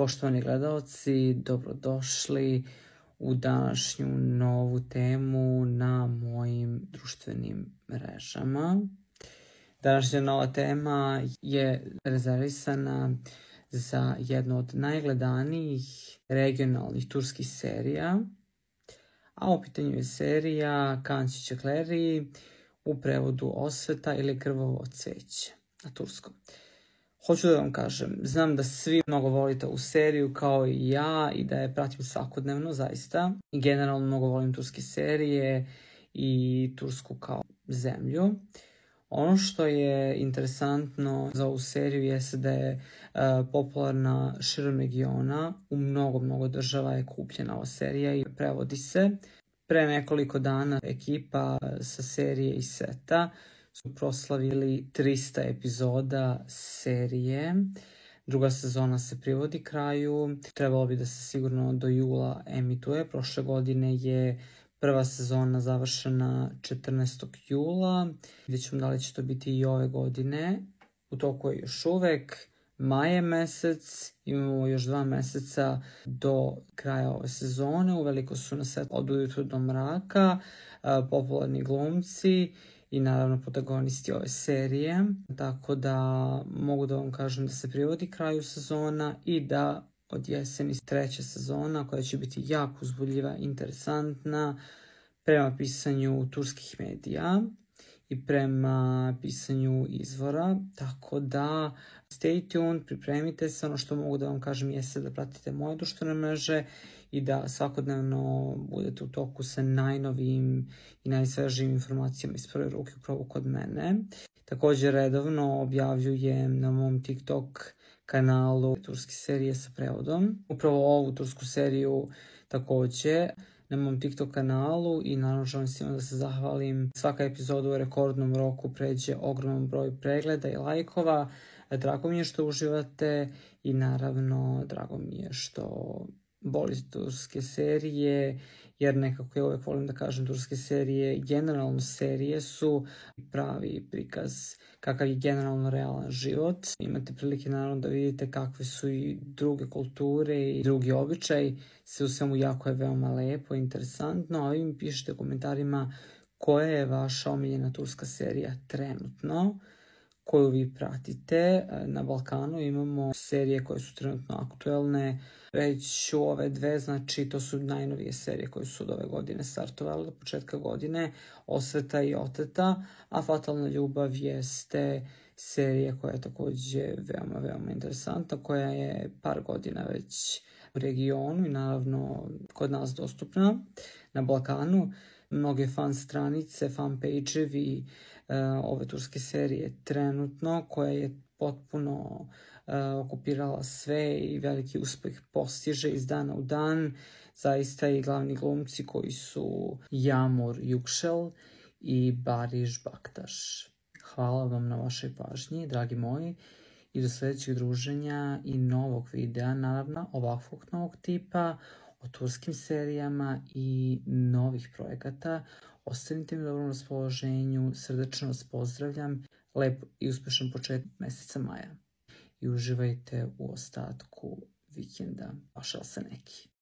Poštovani gledalci, dobrodošli u današnju novu temu na mojim društvenim mrežama. Današnja nova tema je rezervisana za jednu od najgledanijih regionalnih turskih serija, a u pitanju je serija Kanci Čekleri u prevodu Osveta ili Krvovo cveće na turskom. Hoću da vam kažem, znam da svi mnogo volite ovu seriju kao i ja i da je pratim svakodnevno zaista. I generalno mnogo volim turske serije i Tursku kao zemlju. Ono što je interesantno za ovu seriju jeste da je uh, popularna širom regiona. U mnogo, mnogo država je kupljena ova serija i prevodi se. Pre nekoliko dana ekipa sa serije i seta su proslavili 300 epizoda serije. Druga sezona se privodi kraju, trebalo bi da se sigurno do jula emituje. Prošle godine je prva sezona završena 14. jula. Vidjet ćemo da li će to biti i ove godine. U toku je još uvek. Maj je mesec, imamo još dva meseca do kraja ove sezone. Uveliko su na set od ujutru do mraka, popularni glumci i naravno protagonisti ove serije. Tako da mogu da vam kažem da se privodi kraju sezona i da od jeseni treća sezona koja će biti jako uzbudljiva, interesantna prema pisanju turskih medija i prema pisanju izvora, tako da stay tuned, pripremite se, ono što mogu da vam kažem jeste da pratite moje društvene mreže i da svakodnevno budete u toku sa najnovijim i najsvežijim informacijama iz prve ruke upravo kod mene. Takođe redovno objavljujem na mom TikTok kanalu turske serije sa prevodom. Upravo ovu tursku seriju takođe na mom TikTok kanalu i naravno želim svima da se zahvalim. Svaka epizoda u rekordnom roku pređe ogroman broj pregleda i lajkova. Drago mi je što uživate i naravno drago mi je što turske serije, jer nekako ja uvek volim da kažem turske serije, generalno serije su pravi prikaz kakav je generalno realan život. Imate prilike naravno da vidite kakve su i druge kulture i drugi običaj, sve u svemu jako je veoma lepo, interesantno, a vi mi pišite u komentarima koja je vaša omiljena turska serija trenutno koju vi pratite. E, na Balkanu imamo serije koje su trenutno aktuelne. u ove dve, znači to su najnovije serije koje su od ove godine startovale do početka godine, Osveta i Oteta, a Fatalna ljubav jeste serija koja je takođe veoma, veoma interesanta, koja je par godina već u regionu i naravno kod nas dostupna na Balkanu. Mnoge fan stranice, fan page-evi e, ove turske serije trenutno koja je potpuno e, okupirala sve i veliki uspeh postiže iz dana u dan. Zaista i glavni glumci koji su Jamur Jukšel i Bariš Baktaš. Hvala vam na vašoj pažnji, dragi moji i do sledećeg druženja i novog videa, naravno, ovakvog novog tipa, o turskim serijama i novih projekata. Ostanite mi u dobrom raspoloženju, srdečno vas pozdravljam, lep i uspešan početak meseca maja i uživajte u ostatku vikenda, pašal se neki.